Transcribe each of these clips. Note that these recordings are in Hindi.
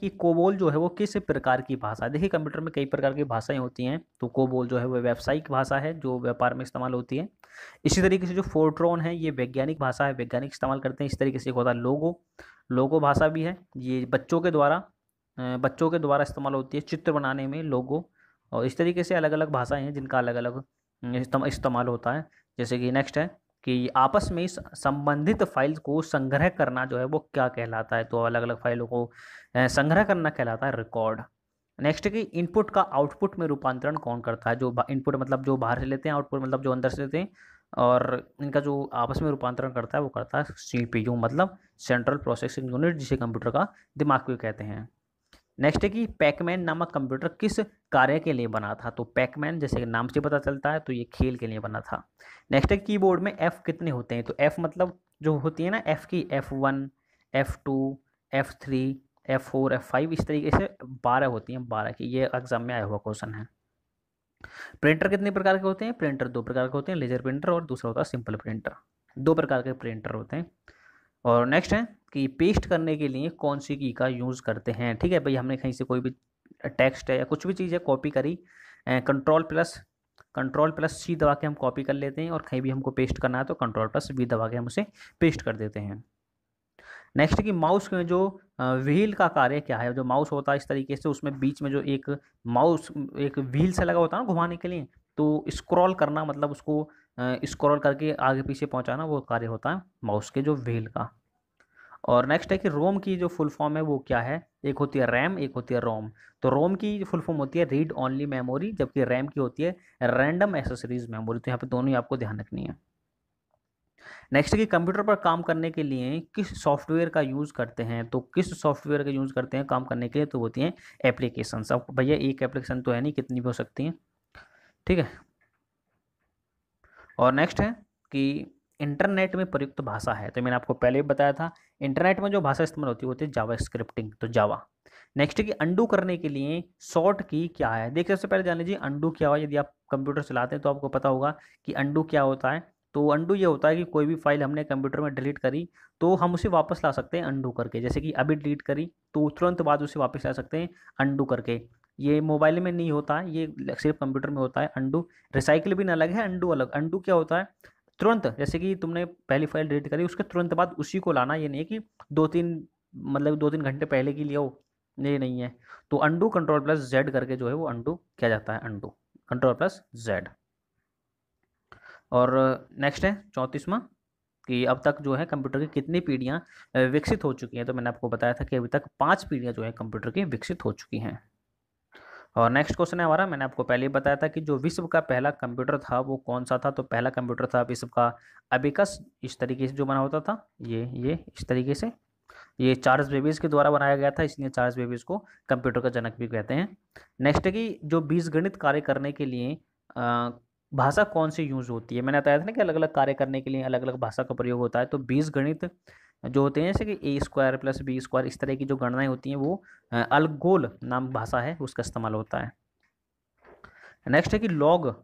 कि कोबोल जो है वो किस प्रकार की भाषा है देखिए कंप्यूटर में कई प्रकार की भाषाएं होती हैं तो कोबोल जो है वो व्यावसायिक भाषा है जो व्यापार में इस्तेमाल होती है इसी तरीके से जो फोर्ट्रॉन है ये वैज्ञानिक भाषा है वैज्ञानिक इस्तेमाल करते हैं इस तरीके से एक होता है लोगो लोगो भाषा भी है ये बच्चों के द्वारा बच्चों के द्वारा इस्तेमाल होती है चित्र बनाने में लोगो और इस तरीके से अलग अलग भाषाएँ हैं जिनका अलग अलग इस्तेमाल होता है जैसे कि नेक्स्ट है कि आपस में इस संबंधित फाइल को संग्रह करना जो है वो क्या कहलाता है तो अलग अलग फाइलों को संग्रह करना कहलाता है रिकॉर्ड नेक्स्ट कि इनपुट का आउटपुट में रूपांतरण कौन करता है जो इनपुट मतलब जो बाहर से लेते हैं आउटपुट मतलब जो अंदर से लेते हैं और इनका जो आपस में रूपांतरण करता है वो करता है सीपीयू मतलब सेंट्रल प्रोसेसिंग यूनिट जिसे कंप्यूटर का दिमाग भी कहते हैं नेक्स्ट है कि पैकमैन नामक कंप्यूटर किस कार्य के लिए बना था तो पैकमैन जैसे नाम से पता चलता है तो ये खेल के लिए बना था नेक्स्ट है कीबोर्ड में एफ़ कितने होते हैं तो एफ़ मतलब जो होती है ना एफ़ की F one F two F three F four F five इस तरीके से बारह होती हैं बारह की ये एग्जाम में आया हुआ क्वेश्चन है प्रिंटर कितने प्रकार के होते हैं प्रिंटर दो प्रकार के होते हैं लेजर प्रिंटर और दूसरा होता है सिंपल प्रिंटर दो प्रकार के प्रिंटर होते हैं और नेक्स्ट है कि पेस्ट करने के लिए कौन सी की का यूज़ करते हैं ठीक है भाई हमने कहीं से कोई भी टेक्स्ट है या कुछ भी चीज़ है कॉपी करी control plus control plus C दबा के हम कॉपी कर लेते हैं और कहीं भी हमको पेस्ट करना है तो कंट्रोल प्लस वी दबा के हम उसे पेस्ट कर देते हैं नेक्स्ट कि माउस में जो व्हील का कार्य क्या है जो माउस होता है इस तरीके से उसमें बीच में जो एक माउस एक व्हील से लगा होता है ना घुमाने के लिए तो स्क्रॉल करना मतलब उसको स्क्रॉल करके आगे पीछे पहुंचाना वो कार्य होता है माउस के जो व्हील का और नेक्स्ट है कि रोम की जो फुल फॉर्म है वो क्या है एक होती है रैम एक होती है रोम तो रोम की फुल फॉर्म होती है रीड ओनली मेमोरी जबकि रैम की होती है रैंडम एसेसरीज मेमोरी तो यहाँ पे दोनों ही आपको ध्यान रखनी है नेक्स्ट कि कंप्यूटर पर काम करने के लिए किस सॉफ्टवेयर का यूज़ करते हैं तो किस सॉफ्टवेयर का यूज़ करते हैं काम करने के लिए तो होती हैं एप्लीकेशन अब भैया एक एप्लीकेशन तो है नहीं कितनी भी हो सकती हैं ठीक है और नेक्स्ट है कि इंटरनेट में प्रयुक्त भाषा है तो मैंने आपको पहले भी बताया था इंटरनेट में जो भाषा इस्तेमाल होती है होती है जावा स्क्रिप्टिंग तो जावा नेक्स्ट की अंडू करने के लिए शॉर्ट की क्या है देखिए सबसे पहले जान लीजिए अंडू क्या हुआ यदि आप कंप्यूटर चलाते हैं तो आपको पता होगा कि अंडू क्या होता है तो अंडू ये होता है कि कोई भी फाइल हमने कंप्यूटर में डिलीट करी तो हम उसे वापस ला सकते हैं अंडू करके जैसे कि अभी डिलीट करी तो तुरंत बाद उसे वापस ला सकते हैं अंडू करके ये मोबाइल में नहीं होता है ये सिर्फ कंप्यूटर में होता है अंडू रिसाइकिल भी ना अलग है अंडू अलग अंडू क्या होता है तुरंत जैसे कि तुमने पहली फाइल डिलीट करी उसके तुरंत बाद उसी को लाना ये नहीं है कि दो तीन मतलब दो तीन घंटे पहले की लिया हो ये नहीं है तो अंडू कंट्रोल प्लस जेड करके जो है वो अंडू किया जाता है अंडू कंट्रोल प्लस जेड और नेक्स्ट है चौंतीसवा कि अब तक जो है कंप्यूटर की कितनी पीढ़ियाँ विकसित हो चुकी हैं तो मैंने आपको बताया था कि अभी तक पाँच पीढ़ियाँ जो है कंप्यूटर की विकसित हो चुकी हैं और नेक्स्ट क्वेश्चन है हमारा मैंने आपको पहले ही बताया था कि जो विश्व का पहला कंप्यूटर था वो कौन सा था तो पहला कंप्यूटर था विश्व का अबिकस इस तरीके से जो बना होता था ये ये इस तरीके से ये चार्ल्स बेबीज के द्वारा बनाया गया था इसलिए चार्ल्स बेबीज को कंप्यूटर का जनक भी कहते हैं नेक्स्ट है कि जो बीज गणित कार्य करने के लिए भाषा कौन सी यूज़ होती है मैंने बताया था ना कि अलग अलग कार्य करने के लिए अलग अलग भाषा का प्रयोग होता है तो बीज गणित जो होते हैं जैसे कि A square plus B square इस तरह की जो गणनाएं होती हैं वो अलगोल नाम भाषा है उसका इस्तेमाल होता है नेक्स्ट है कि लॉग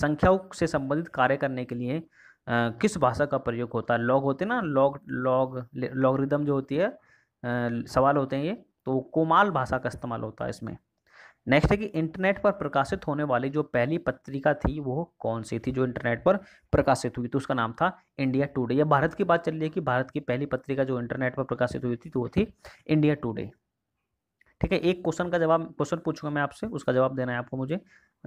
संख्याओं से संबंधित कार्य करने के लिए आ, किस भाषा का प्रयोग होता है लॉग होते हैं ना लॉग लॉग लॉगरिदम जो होती है आ, सवाल होते हैं ये तो कोमाल भाषा का इस्तेमाल होता है इसमें नेक्स्ट है कि इंटरनेट पर प्रकाशित होने वाली जो पहली पत्रिका थी वो कौन सी थी जो इंटरनेट पर प्रकाशित हुई तो उसका नाम था इंडिया टुडे या भारत की बात चल रही है कि भारत की पहली पत्रिका जो इंटरनेट पर प्रकाशित हुई थी तो वो थी इंडिया टुडे ठीक है एक क्वेश्चन का जवाब क्वेश्चन पूछूंगा मैं आपसे उसका जवाब देना है आपको मुझे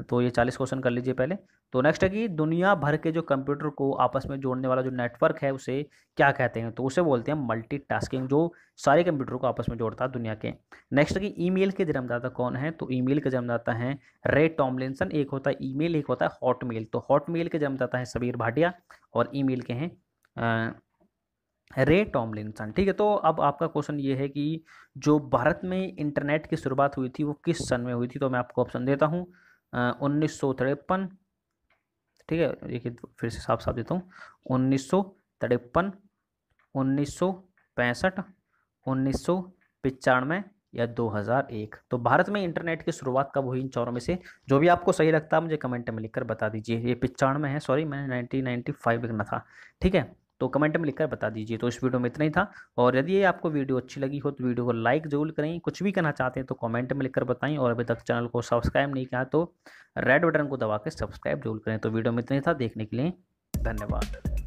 तो ये चालीस क्वेश्चन कर लीजिए पहले तो नेक्स्ट है कि दुनिया भर के जो कंप्यूटर को आपस में जोड़ने वाला जो नेटवर्क है उसे क्या कहते हैं तो उसे बोलते हैं मल्टीटास्किंग जो सारे कंप्यूटर को आपस में जोड़ता है दुनिया के नेक्स्ट कि ईमेल के जन्मदाता कौन है तो ईमेल के जन्मदाता हैं रे टॉमलिनसन एक होता है ई एक होता है हॉटमेल तो हॉटमेल के जन्मदाता है सबीर भाटिया और ई के हैं रे टॉमलिनसन ठीक है तो अब आपका क्वेश्चन ये है कि जो भारत में इंटरनेट की शुरुआत हुई थी वो किस सन में हुई थी तो मैं आपको ऑप्शन देता हूँ उन्नीस सौ तिरपन ठीक है देखिए फिर से साफ साफ देता हूँ उन्नीस सौ तिरपन उन्नीस सौ पैंसठ उन्नीस सौ पचानवे या 2001 तो भारत में इंटरनेट की शुरुआत कब हुई इन चारों में से जो भी आपको सही लगता है मुझे कमेंट में लिखकर बता दीजिए ये पिचानवे है सॉरी मैंने 1995 लिखना था ठीक है तो कमेंट में लिखकर बता दीजिए तो इस वीडियो में इतना ही था और यदि आपको वीडियो अच्छी लगी हो तो वीडियो को लाइक जरूर करें कुछ भी कहना चाहते हैं तो कमेंट में लिखकर बताएं और अभी तक चैनल को सब्सक्राइब नहीं किया तो रेड बटन को दबा के सब्सक्राइब जरूर करें तो वीडियो में इतना ही था देखने के लिए धन्यवाद